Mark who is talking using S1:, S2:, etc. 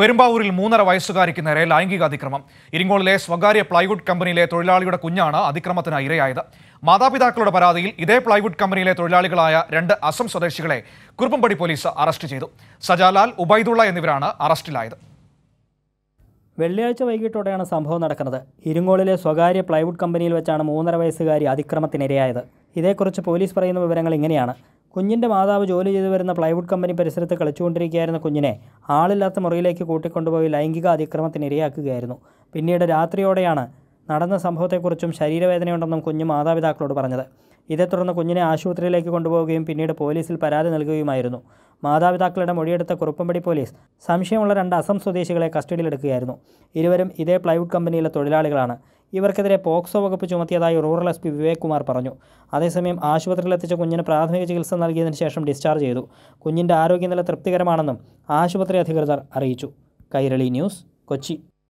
S1: പെരുമ്പാവൂരിൽ മൂന്നര വയസ്സുകാരിക്ക് നേരെ ലൈംഗിക അതിക്രമം ഇരിങ്ങോളിലെ സ്വകാര്യ പ്ലൈവുഡ് കമ്പനിയിലെ തൊഴിലാളിയുടെ കുഞ്ഞാണ് അതിക്രമത്തിന് ഇരയായത് മാതാപിതാക്കളുടെ പരാതിയിൽ ഇതേ പ്ലൈവുഡ് കമ്പനിയിലെ തൊഴിലാളികളായ രണ്ട് അസം സ്വദേശികളെ കുറുപ്പംപടി പോലീസ് അറസ്റ്റ് ചെയ്തു സജാലാൽ ഉബൈദുള്ള എന്നിവരാണ് അറസ്റ്റിലായത്
S2: വെള്ളിയാഴ്ച വൈകിട്ടോടെയാണ് സംഭവം നടക്കുന്നത് ഇരുങ്ങോളിലെ സ്വകാര്യ പ്ലൈവുഡ് കമ്പനിയിൽ വെച്ചാണ് മൂന്നര വയസ്സുകാരി അതിക്രമത്തിനിരയായത് ഇതേക്കുറിച്ച് പോലീസ് പറയുന്ന വിവരങ്ങൾ ഇങ്ങനെയാണ് കുഞ്ഞിൻ്റെ മാതാവ് ജോലി ചെയ്തു വരുന്ന പ്ലൈവുഡ് കമ്പനി പരിസരത്ത് കളിച്ചുകൊണ്ടിരിക്കുകയായിരുന്ന കുഞ്ഞിനെ ആളില്ലാത്ത മുറിയിലേക്ക് കൂട്ടിക്കൊണ്ടുപോയി ലൈംഗിക അതിക്രമത്തിന് ഇരയാക്കുകയായിരുന്നു പിന്നീട് രാത്രിയോടെയാണ് നടന്ന സംഭവത്തെക്കുറിച്ചും ശരീരവേദനയുണ്ടെന്നും കുഞ്ഞ് മാതാപിതാക്കളോട് പറഞ്ഞത് ഇതേ തുടർന്ന് കുഞ്ഞിനെ ആശുപത്രിയിലേക്ക് കൊണ്ടുപോവുകയും പിന്നീട് പോലീസിൽ പരാതി നൽകുകയുമായിരുന്നു മാതാപിതാക്കളുടെ മൊഴിയെടുത്ത കുറുപ്പമ്പടി പോലീസ് സംശയമുള്ള രണ്ട് അസം സ്വദേശികളെ കസ്റ്റഡിയിലെടുക്കുകയായിരുന്നു ഇരുവരും ഇതേ പ്ലൈവുഡ് കമ്പനിയിലെ തൊഴിലാളികളാണ് ഇവർക്കെതിരെ പോക്സോ വകുപ്പ് ചുമത്തിയതായി rural S P Vivek Kumar പറഞ്ഞു അതേസമയം ആശുപത്രിയിലെത്തിച്ച കുഞ്ഞിന് പ്രാഥമിക ചികിത്സ നൽകിയതിനു ശേഷം ഡിസ്ചാർജ് ചെയ്തു കുഞ്ഞിൻ്റെ ആരോഗ്യനില തൃപ്തികരമാണെന്നും ആശുപത്രി അധികൃതർ അറിയിച്ചു കൈരളി ന്യൂസ് കൊച്ചി